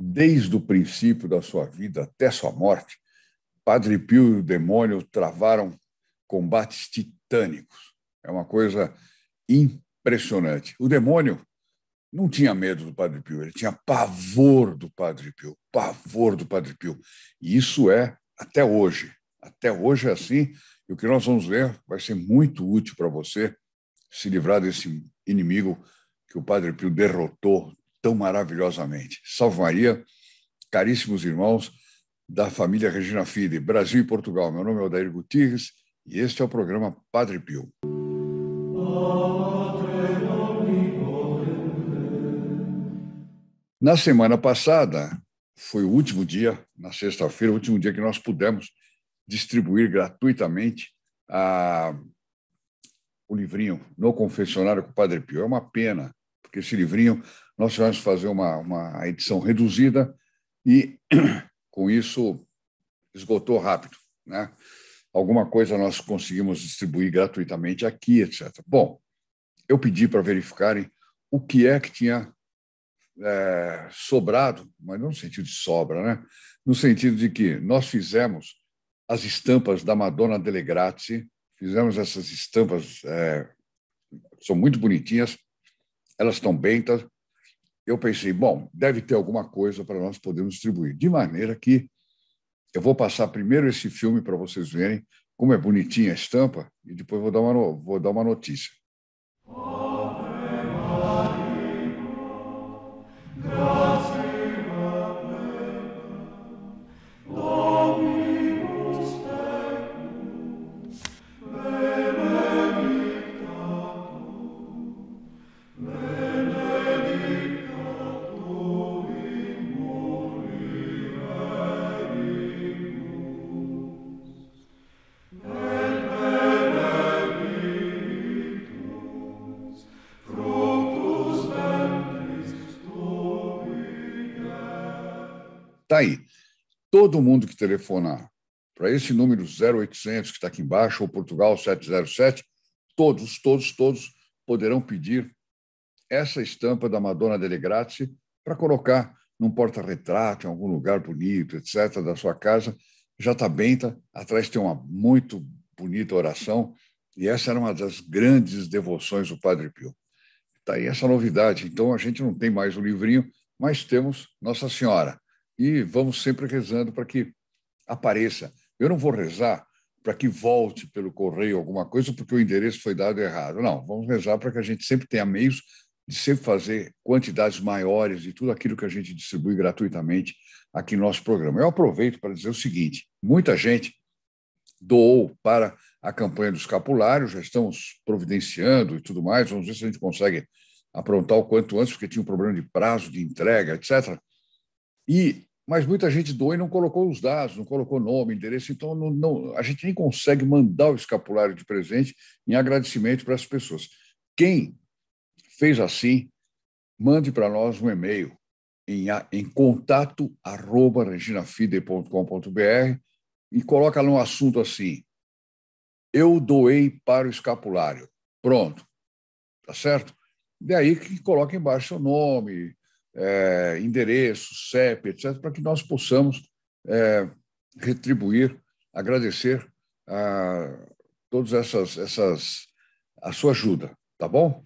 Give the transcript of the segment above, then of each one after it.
Desde o princípio da sua vida até sua morte, Padre Pio e o demônio travaram combates titânicos. É uma coisa impressionante. O demônio não tinha medo do Padre Pio, ele tinha pavor do Padre Pio, pavor do Padre Pio. E isso é até hoje. Até hoje é assim, e o que nós vamos ver vai ser muito útil para você se livrar desse inimigo que o Padre Pio derrotou tão maravilhosamente. Salve Maria, caríssimos irmãos da família Regina Fide, Brasil e Portugal. Meu nome é Odair Gutierrez e este é o programa Padre Pio. Na semana passada, foi o último dia, na sexta-feira, o último dia que nós pudemos distribuir gratuitamente a, o livrinho No Confessionário com o Padre Pio. É uma pena, porque esse livrinho nós tivemos que fazer uma, uma edição reduzida e, com isso, esgotou rápido. Né? Alguma coisa nós conseguimos distribuir gratuitamente aqui, etc. Bom, eu pedi para verificarem o que é que tinha é, sobrado, mas não no sentido de sobra, né? no sentido de que nós fizemos as estampas da Madonna delle Grazie, fizemos essas estampas, é, são muito bonitinhas, elas estão bem, tá? eu pensei, bom, deve ter alguma coisa para nós podermos distribuir. De maneira que eu vou passar primeiro esse filme para vocês verem como é bonitinha a estampa e depois vou dar uma, vou dar uma notícia. Está aí. Todo mundo que telefonar para esse número 0800 que está aqui embaixo, ou Portugal 707, todos, todos, todos poderão pedir essa estampa da Madonna delle Grazie para colocar num porta-retrato, em algum lugar bonito, etc., da sua casa. Já está bem, tá? atrás tem uma muito bonita oração, e essa era uma das grandes devoções do Padre Pio. Está aí essa novidade. Então, a gente não tem mais o livrinho, mas temos Nossa Senhora e vamos sempre rezando para que apareça. Eu não vou rezar para que volte pelo correio alguma coisa porque o endereço foi dado errado. Não, vamos rezar para que a gente sempre tenha meios de sempre fazer quantidades maiores de tudo aquilo que a gente distribui gratuitamente aqui no nosso programa. Eu aproveito para dizer o seguinte: muita gente doou para a campanha dos capulários. já estamos providenciando e tudo mais, vamos ver se a gente consegue aprontar o quanto antes, porque tinha um problema de prazo de entrega, etc. E mas muita gente doou e não colocou os dados, não colocou nome, endereço, então não, não, a gente nem consegue mandar o escapulário de presente em agradecimento para as pessoas. Quem fez assim, mande para nós um e-mail em, em contato arroba reginafide.com.br e coloca lá um assunto assim, eu doei para o escapulário. Pronto, tá certo? Daí que coloca embaixo seu nome, é, endereço, CEP, etc., para que nós possamos é, retribuir, agradecer a todas essas, essas a sua ajuda, tá bom?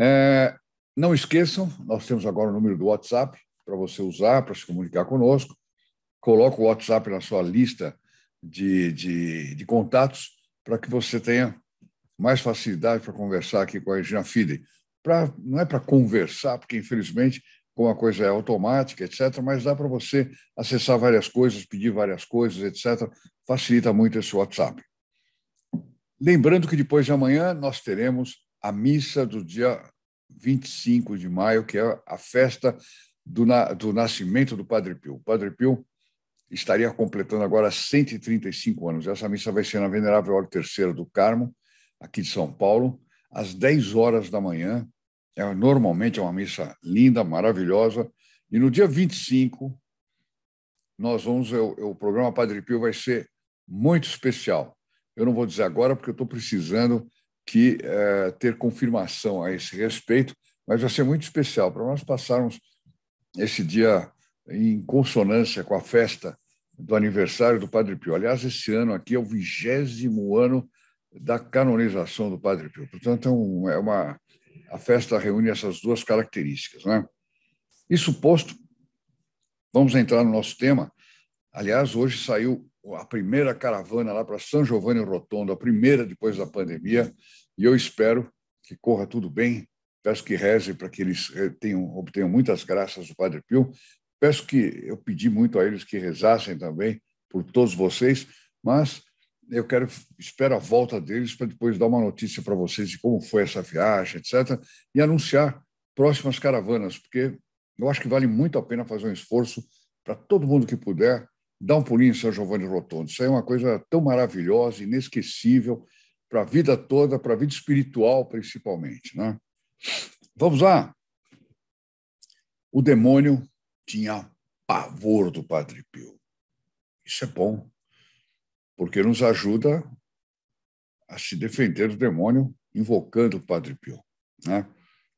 É, não esqueçam, nós temos agora o número do WhatsApp para você usar, para se comunicar conosco. Coloque o WhatsApp na sua lista de, de, de contatos para que você tenha mais facilidade para conversar aqui com a Regina Fidel para não é para conversar, porque infelizmente como a coisa é automática, etc., mas dá para você acessar várias coisas, pedir várias coisas, etc. Facilita muito esse WhatsApp. Lembrando que depois de amanhã nós teremos a missa do dia 25 de maio, que é a festa do, na, do nascimento do Padre Pio. O Padre Pio estaria completando agora 135 anos. Essa missa vai ser na Venerável Hora Terceira do Carmo, aqui de São Paulo, às 10 horas da manhã, é, normalmente é uma missa linda, maravilhosa. E no dia 25, nós vamos. Eu, eu, o programa Padre Pio vai ser muito especial. Eu não vou dizer agora, porque eu estou precisando que é, ter confirmação a esse respeito, mas vai ser muito especial para nós passarmos esse dia em consonância com a festa do aniversário do Padre Pio. Aliás, esse ano aqui é o vigésimo ano da canonização do Padre Pio. Portanto, é, é uma, a festa reúne essas duas características. Né? Isso posto, vamos entrar no nosso tema. Aliás, hoje saiu a primeira caravana lá para São Giovanni Rotondo, a primeira depois da pandemia, e eu espero que corra tudo bem. Peço que reze para que eles eh, tenham, obtenham muitas graças do Padre Pio. Peço que eu pedi muito a eles que rezassem também por todos vocês, mas eu quero espero a volta deles para depois dar uma notícia para vocês de como foi essa viagem, etc. E anunciar próximas caravanas, porque eu acho que vale muito a pena fazer um esforço para todo mundo que puder dar um pulinho em São Giovanni Rotondo. Isso é uma coisa tão maravilhosa, inesquecível para a vida toda, para a vida espiritual principalmente, né? Vamos lá. O demônio tinha pavor do Padre Pio. Isso é bom porque nos ajuda a se defender do demônio invocando o Padre Pio. Né?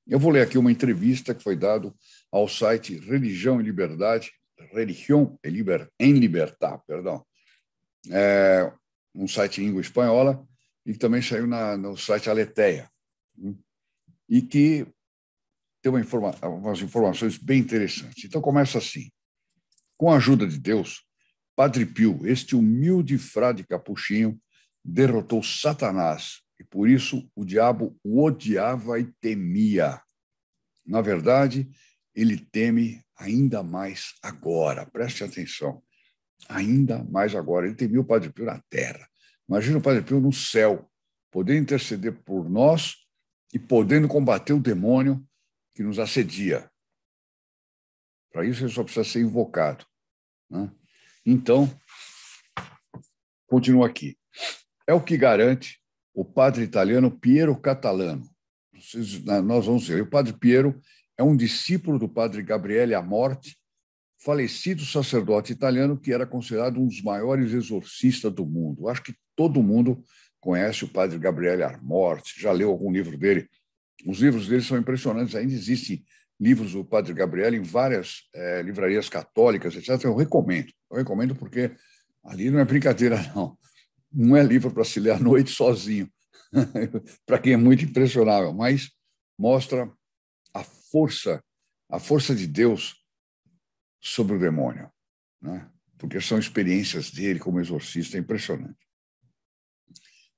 Eu vou ler aqui uma entrevista que foi dada ao site Religião e Liberdade, Religião e Liber, em Libertar, perdão, é um site em língua espanhola e que também saiu na, no site Aleteia, né? e que tem uma informa umas informações bem interessantes. Então, começa assim. Com a ajuda de Deus, Padre Pio, este humilde frade capuchinho, derrotou Satanás e por isso o diabo o odiava e temia. Na verdade, ele teme ainda mais agora, preste atenção, ainda mais agora. Ele temia o Padre Pio na terra. Imagina o Padre Pio no céu, podendo interceder por nós e podendo combater o demônio que nos assedia. Para isso, ele só precisa ser invocado. Né? Então, continua aqui. É o que garante o padre italiano Piero Catalano. Vocês, nós vamos ver. O padre Piero é um discípulo do padre Gabriele Amorti, falecido sacerdote italiano que era considerado um dos maiores exorcistas do mundo. Acho que todo mundo conhece o padre Gabriele Amorti, já leu algum livro dele. Os livros dele são impressionantes, ainda existem livros do Padre Gabriel em várias é, livrarias católicas, etc. Então, eu recomendo. Eu recomendo porque ali não é brincadeira, não. Não é livro para se ler à noite sozinho, para quem é muito impressionável, mas mostra a força, a força de Deus sobre o demônio, né? porque são experiências dele como exorcista, é impressionante.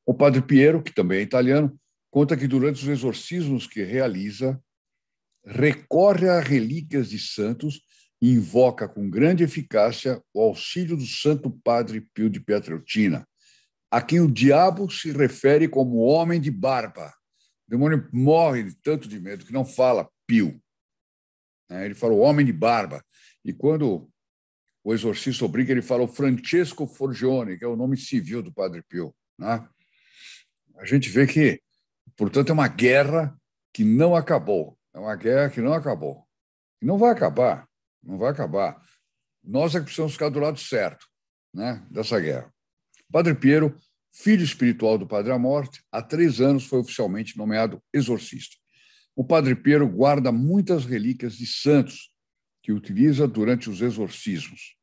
O padre Piero, que também é italiano, conta que durante os exorcismos que realiza, recorre a relíquias de santos e invoca com grande eficácia o auxílio do Santo Padre Pio de Pietrelcina, a quem o diabo se refere como homem de barba. O demônio morre de tanto de medo que não fala Pio. Né? Ele fala o homem de barba. E quando o exorcista obriga, ele fala o Francesco Forgione, que é o nome civil do Padre Pio. Né? A gente vê que, portanto, é uma guerra que não acabou. É uma guerra que não acabou. E não vai acabar. Não vai acabar. Nós é que precisamos ficar do lado certo né, dessa guerra. Padre Piero, filho espiritual do Padre Amorte, há três anos foi oficialmente nomeado exorcista. O Padre Piero guarda muitas relíquias de santos que utiliza durante os exorcismos.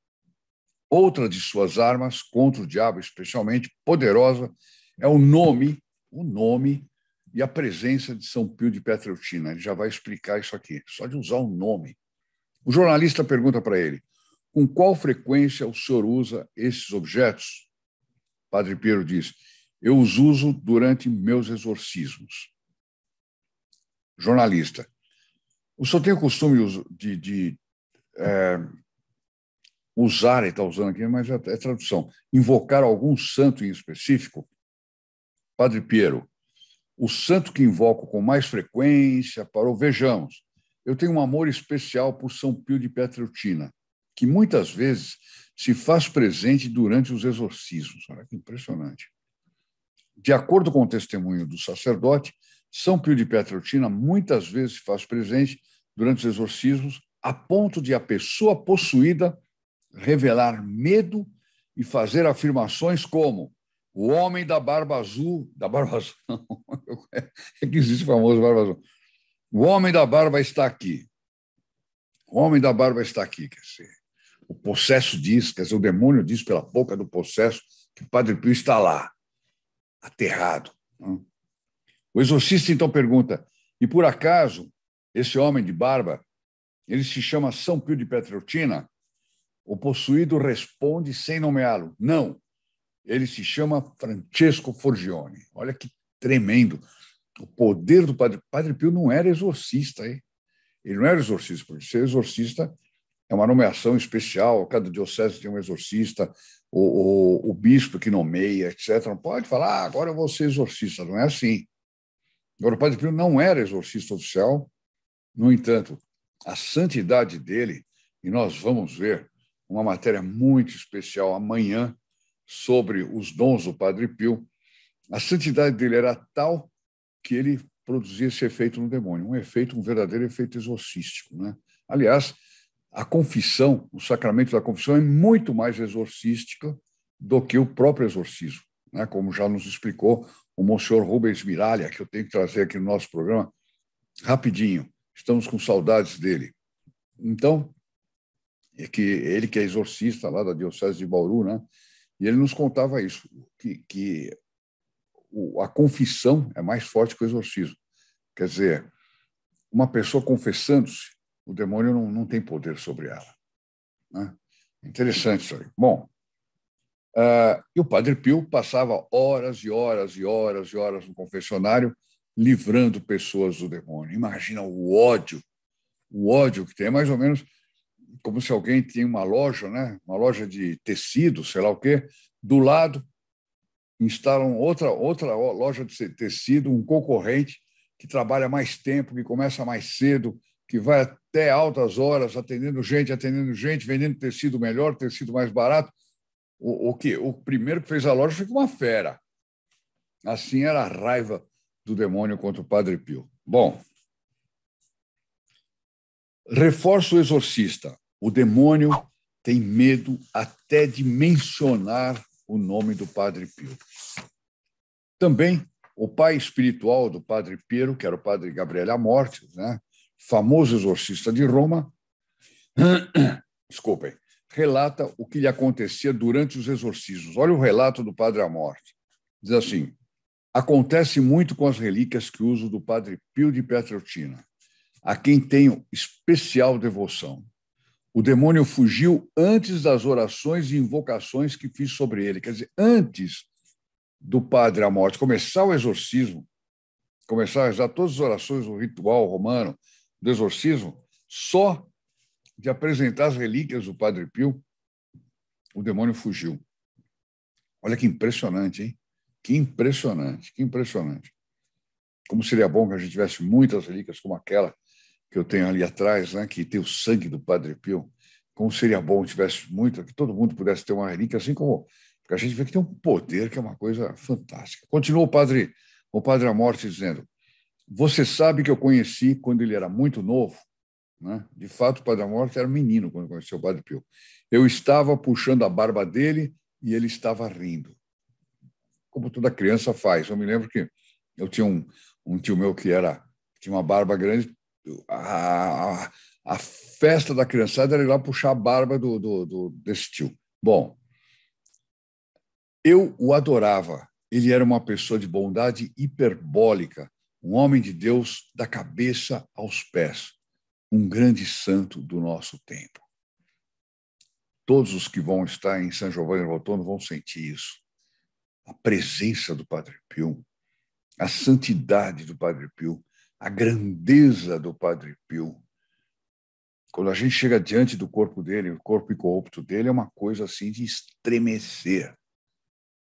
Outra de suas armas contra o diabo, especialmente poderosa, é o nome, o nome e a presença de São Pio de Petreutina. Né? Ele já vai explicar isso aqui, só de usar o nome. O jornalista pergunta para ele: com qual frequência o senhor usa esses objetos? Padre Piero diz: eu os uso durante meus exorcismos. Jornalista: o senhor tem o costume de, de é, usar, e está usando aqui, mas é, é tradução, invocar algum santo em específico? Padre Piero: o santo que invoco com mais frequência parou. Vejamos, eu tenho um amor especial por São Pio de Petreutina, que muitas vezes se faz presente durante os exorcismos. Olha que impressionante. De acordo com o testemunho do sacerdote, São Pio de Petreutina muitas vezes se faz presente durante os exorcismos, a ponto de a pessoa possuída revelar medo e fazer afirmações como: o homem da barba azul, da barba azul, não, é que existe o famoso barba azul. O homem da barba está aqui. O homem da barba está aqui, quer dizer. O possesso diz, quer dizer, o demônio diz pela boca do possesso que o Padre Pio está lá, aterrado. Né? O exorcista então pergunta: e por acaso esse homem de barba, ele se chama São Pio de Petrotina? O possuído responde sem nomeá-lo: não, ele se chama Francesco Forgione. Olha que tremendo. O poder do Padre, padre Pio não era exorcista, hein? Ele não era exorcista, porque ser exorcista é uma nomeação especial, cada diocese tem um exorcista, o, o, o bispo que nomeia, etc. Não pode falar, ah, agora eu vou ser exorcista, não é assim. Agora, o Padre Pio não era exorcista oficial, no entanto, a santidade dele, e nós vamos ver uma matéria muito especial amanhã, sobre os dons do Padre Pio, a santidade dele era tal que ele produzia esse efeito no demônio, um efeito, um verdadeiro efeito exorcístico. Né? Aliás, a confissão, o sacramento da confissão é muito mais exorcística do que o próprio exorcismo, né? como já nos explicou o Monsenhor Rubens Miralha, que eu tenho que trazer aqui no nosso programa rapidinho. Estamos com saudades dele. Então, é que ele que é exorcista lá da Diocese de Bauru, né? E ele nos contava isso, que, que a confissão é mais forte que o exorcismo. Quer dizer, uma pessoa confessando-se, o demônio não, não, tem poder sobre ela. Né? Interessante isso aí. Bom, uh, e o Padre Pio passava horas e horas e horas e horas no confessionário, livrando pessoas do demônio. Imagina o ódio, o ódio que tem, é mais ou menos como se alguém tinha uma loja, né? uma loja de tecido, sei lá o quê, do lado instalam outra, outra loja de tecido, um concorrente que trabalha mais tempo, que começa mais cedo, que vai até altas horas atendendo gente, atendendo gente, vendendo tecido melhor, tecido mais barato. O, o que o primeiro que fez a loja ficou uma fera. Assim era a raiva do demônio contra o Padre Pio. Bom, reforço o exorcista. O demônio tem medo até de mencionar o nome do Padre Pio. Também o pai espiritual do Padre Piero, que era o Padre Gabriel Amorte, né, famoso exorcista de Roma, desculpem, relata o que lhe acontecia durante os exorcismos. Olha o relato do Padre Amorte. Diz assim: Acontece muito com as relíquias que uso do Padre Pio de Petrotina, a quem tenho especial devoção. O demônio fugiu antes das orações e invocações que fiz sobre ele. Quer dizer, antes do padre à morte começar o exorcismo, começar a rezar todas as orações, o ritual romano do exorcismo, só de apresentar as relíquias do padre Pio, o demônio fugiu. Olha que impressionante, hein? Que impressionante, que impressionante. Como seria bom que a gente tivesse muitas relíquias como aquela que eu tenho ali atrás, né, que tem o sangue do Padre Pio, como seria bom tivesse muito, que todo mundo pudesse ter uma relíquia, assim como porque a gente vê que tem um poder que é uma coisa fantástica. Continua o padre, o padre Amorte dizendo: Você sabe que eu conheci quando ele era muito novo, né? De fato, o padre Amorte era menino quando conheceu o padre Pio. Eu estava puxando a barba dele e ele estava rindo, como toda criança faz. Eu me lembro que eu tinha um, um tio meu que era tinha uma barba grande, a, a festa da criançada era ir lá puxar a barba do, do, do, desse tio. Bom, eu o adorava. Ele era uma pessoa de bondade hiperbólica, um homem de Deus da cabeça aos pés, um grande santo do nosso tempo. Todos os que vão estar em São Giovanni Rotondo vão sentir isso. A presença do Padre Pio, a santidade do Padre Pio, a grandeza do Padre Pio. Quando a gente chega diante do corpo dele, o corpo incorrupto dele é uma coisa assim de estremecer,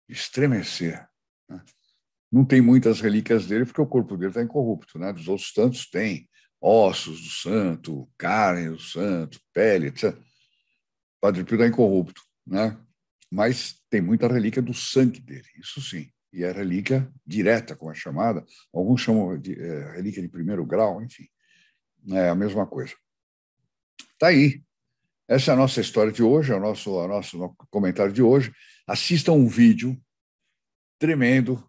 estremecer. Né? Não tem muitas relíquias dele porque o corpo dele está incorrupto, né? Dos outros tantos tem ossos do santo, carne do santo, pele, etc. Padre Pio está incorrupto, né? Mas tem muita relíquia do sangue dele, isso sim e é relíquia direta, como é chamada. Alguns chamam de é, relíquia de primeiro grau, enfim, é a mesma coisa. Está aí. Essa é a nossa história de hoje, é o nosso, o nosso comentário de hoje. Assista um vídeo tremendo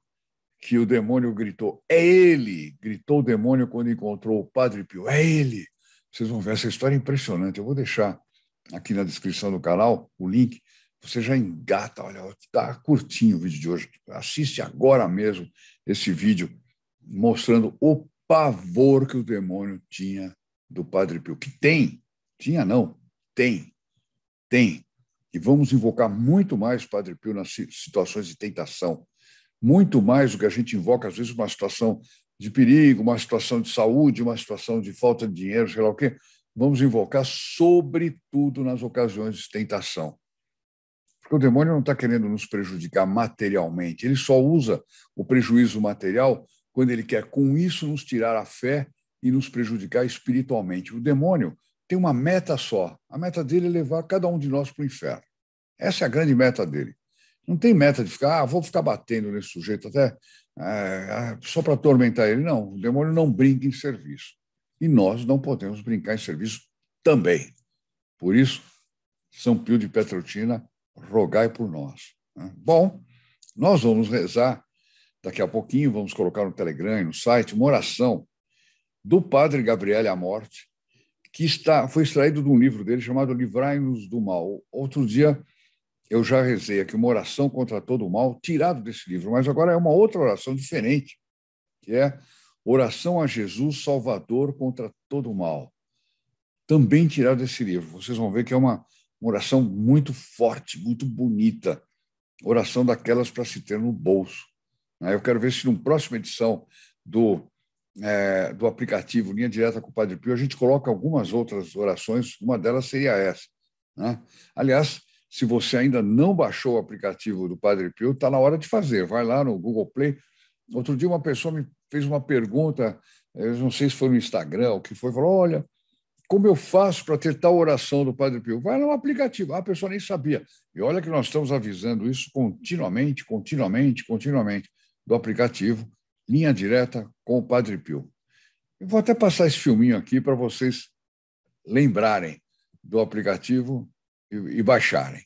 que o demônio gritou. É ele! Gritou o demônio quando encontrou o Padre Pio. É ele! Vocês vão ver essa história impressionante. Eu vou deixar aqui na descrição do canal o link você já engata, olha, está curtinho o vídeo de hoje, assiste agora mesmo esse vídeo mostrando o pavor que o demônio tinha do Padre Pio, que tem, tinha não, tem, tem. E vamos invocar muito mais Padre Pio nas situações de tentação, muito mais do que a gente invoca, às vezes, uma situação de perigo, uma situação de saúde, uma situação de falta de dinheiro, sei lá o quê. Vamos invocar, sobretudo, nas ocasiões de tentação. Porque o demônio não está querendo nos prejudicar materialmente, ele só usa o prejuízo material quando ele quer, com isso, nos tirar a fé e nos prejudicar espiritualmente. O demônio tem uma meta só: a meta dele é levar cada um de nós para o inferno. Essa é a grande meta dele. Não tem meta de ficar, ah, vou ficar batendo nesse sujeito até é, é, só para atormentar ele. Não, o demônio não brinca em serviço. E nós não podemos brincar em serviço também. Por isso, São Pio de Petrotina rogai por nós. Né? Bom, nós vamos rezar daqui a pouquinho, vamos colocar no Telegram, no site, uma oração do padre Gabriel Amorte, que está, foi extraído de um livro dele chamado Livrai-nos do Mal. Outro dia eu já rezei aqui uma oração contra todo o mal, tirado desse livro, mas agora é uma outra oração diferente, que é Oração a Jesus Salvador contra todo o mal. Também tirado desse livro. Vocês vão ver que é uma uma oração muito forte, muito bonita. Oração daquelas para se ter no bolso. Né? Eu quero ver se, numa próxima edição do, é, do aplicativo Linha Direta com o Padre Pio, a gente coloca algumas outras orações, uma delas seria essa. Né? Aliás, se você ainda não baixou o aplicativo do Padre Pio, está na hora de fazer. Vai lá no Google Play. Outro dia, uma pessoa me fez uma pergunta, eu não sei se foi no Instagram, o que foi, falou: olha, como eu faço para ter tal oração do Padre Pio? Vai no aplicativo. Ah, a pessoa nem sabia. E olha que nós estamos avisando isso continuamente, continuamente, continuamente, do aplicativo Linha Direta com o Padre Pio. Eu vou até passar esse filminho aqui para vocês lembrarem do aplicativo e, e baixarem.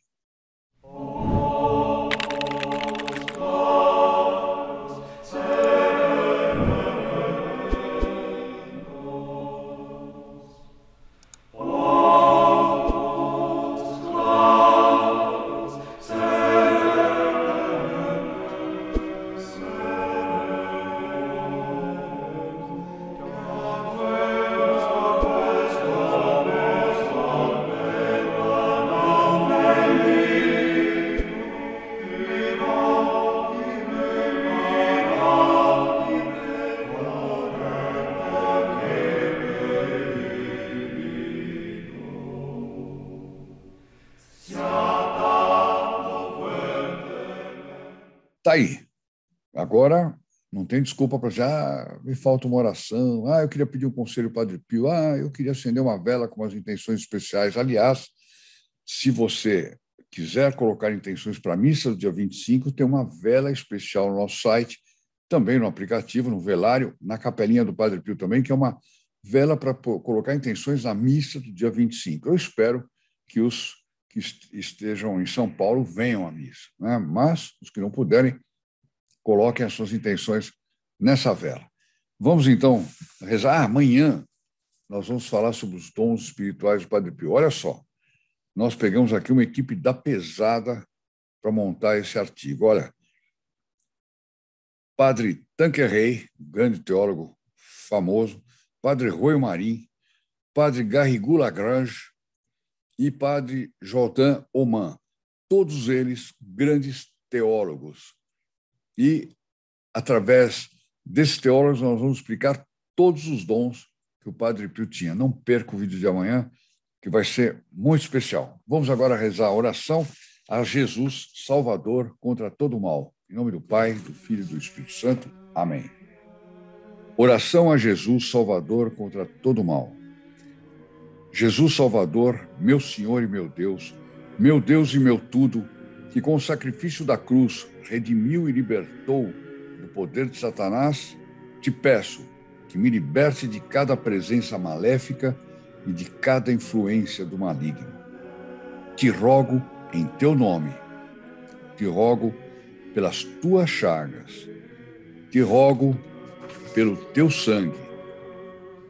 Agora, não tem desculpa para já, ah, me falta uma oração, ah, eu queria pedir um conselho para o Padre Pio, ah, eu queria acender uma vela com as intenções especiais. Aliás, se você quiser colocar intenções para a missa do dia 25, tem uma vela especial no nosso site, também no aplicativo, no velário, na capelinha do Padre Pio também, que é uma vela para colocar intenções na missa do dia 25. Eu espero que os que estejam em São Paulo venham à missa, né? mas os que não puderem, coloquem as suas intenções nessa vela. Vamos então rezar. Amanhã nós vamos falar sobre os dons espirituais do Padre Pio. Olha só, nós pegamos aqui uma equipe da pesada para montar esse artigo. Olha, Padre Tanquerrey, grande teólogo famoso, Padre Rui Marim, Padre Garrigou Lagrange e Padre Jotan Oman. Todos eles grandes teólogos e, através desses teólogos, nós vamos explicar todos os dons que o Padre Pio tinha. Não perca o vídeo de amanhã, que vai ser muito especial. Vamos agora rezar a oração a Jesus, Salvador, contra todo o mal. Em nome do Pai, do Filho e do Espírito Santo. Amém. Oração a Jesus, Salvador, contra todo o mal. Jesus Salvador, meu Senhor e meu Deus, meu Deus e meu tudo, que com o sacrifício da cruz redimiu e libertou do poder de Satanás, te peço que me liberte de cada presença maléfica e de cada influência do maligno. Te rogo em teu nome, te rogo pelas tuas chagas, te rogo pelo teu sangue,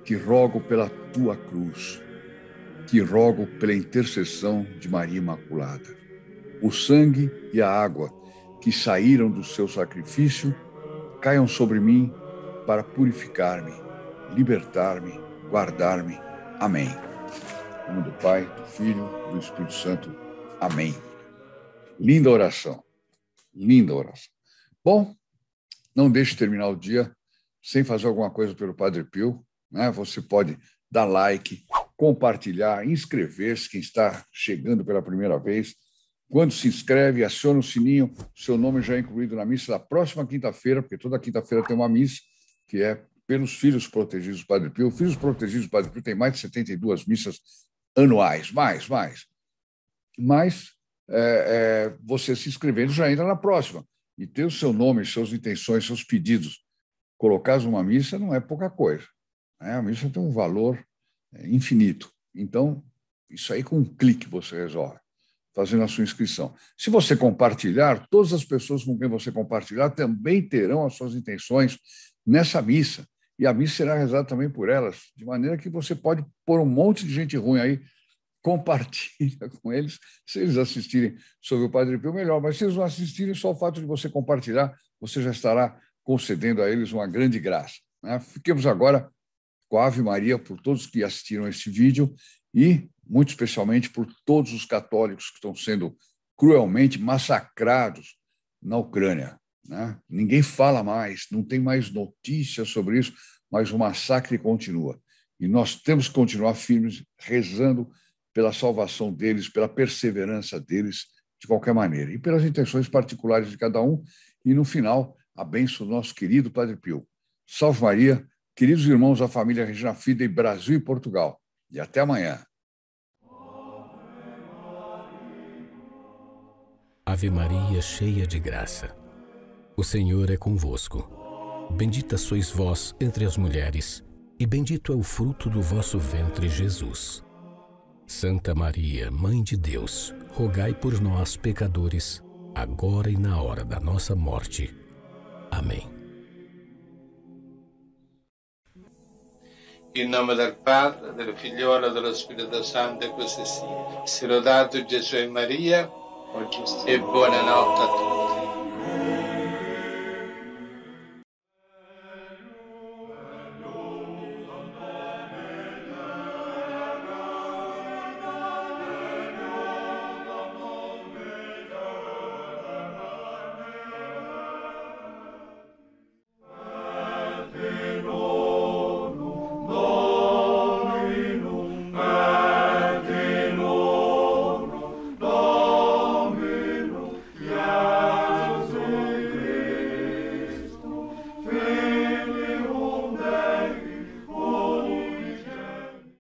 te rogo pela tua cruz, te rogo pela intercessão de Maria Imaculada o sangue e a água que saíram do seu sacrifício caiam sobre mim para purificar-me, libertar-me, guardar-me. Amém. Em nome do Pai, do Filho, do Espírito Santo. Amém. Linda oração. Linda oração. Bom, não deixe terminar o dia sem fazer alguma coisa pelo Padre Pio. Né? Você pode dar like, compartilhar, inscrever-se, quem está chegando pela primeira vez quando se inscreve, aciona o sininho, seu nome já é incluído na missa da próxima quinta-feira, porque toda quinta-feira tem uma missa, que é pelos Filhos Protegidos do Padre Pio. Filhos Protegidos do Padre Pio tem mais de 72 missas anuais, mais, mais. Mas é, é, você se inscrevendo já entra na próxima. E ter o seu nome, suas intenções, seus pedidos colocados numa missa não é pouca coisa. Né? A missa tem um valor é, infinito. Então, isso aí com um clique você resolve fazendo a sua inscrição. Se você compartilhar, todas as pessoas com quem você compartilhar também terão as suas intenções nessa missa. E a missa será rezada também por elas, de maneira que você pode pôr um monte de gente ruim aí, compartilha com eles. Se eles assistirem sobre o Padre Pio, melhor, mas se eles não assistirem, só o fato de você compartilhar, você já estará concedendo a eles uma grande graça. Né? Fiquemos agora com a Ave Maria, por todos que assistiram esse este vídeo, e muito especialmente por todos os católicos que estão sendo cruelmente massacrados na Ucrânia. Né? Ninguém fala mais, não tem mais notícias sobre isso, mas o massacre continua. E nós temos que continuar firmes, rezando pela salvação deles, pela perseverança deles, de qualquer maneira, e pelas intenções particulares de cada um. E, no final, a benção do nosso querido Padre Pio. Salve Maria, queridos irmãos da família Regina Fida em Brasil e Portugal. E até amanhã. Ave Maria, cheia de graça. O Senhor é convosco. Bendita sois vós entre as mulheres, e bendito é o fruto do vosso ventre, Jesus. Santa Maria, Mãe de Deus, rogai por nós, pecadores, agora e na hora da nossa morte. Amém. Em nome do Padre, do Filho e do Espírito Santo, e Se sia. Sì. e Maria Perché buona notte a tutti.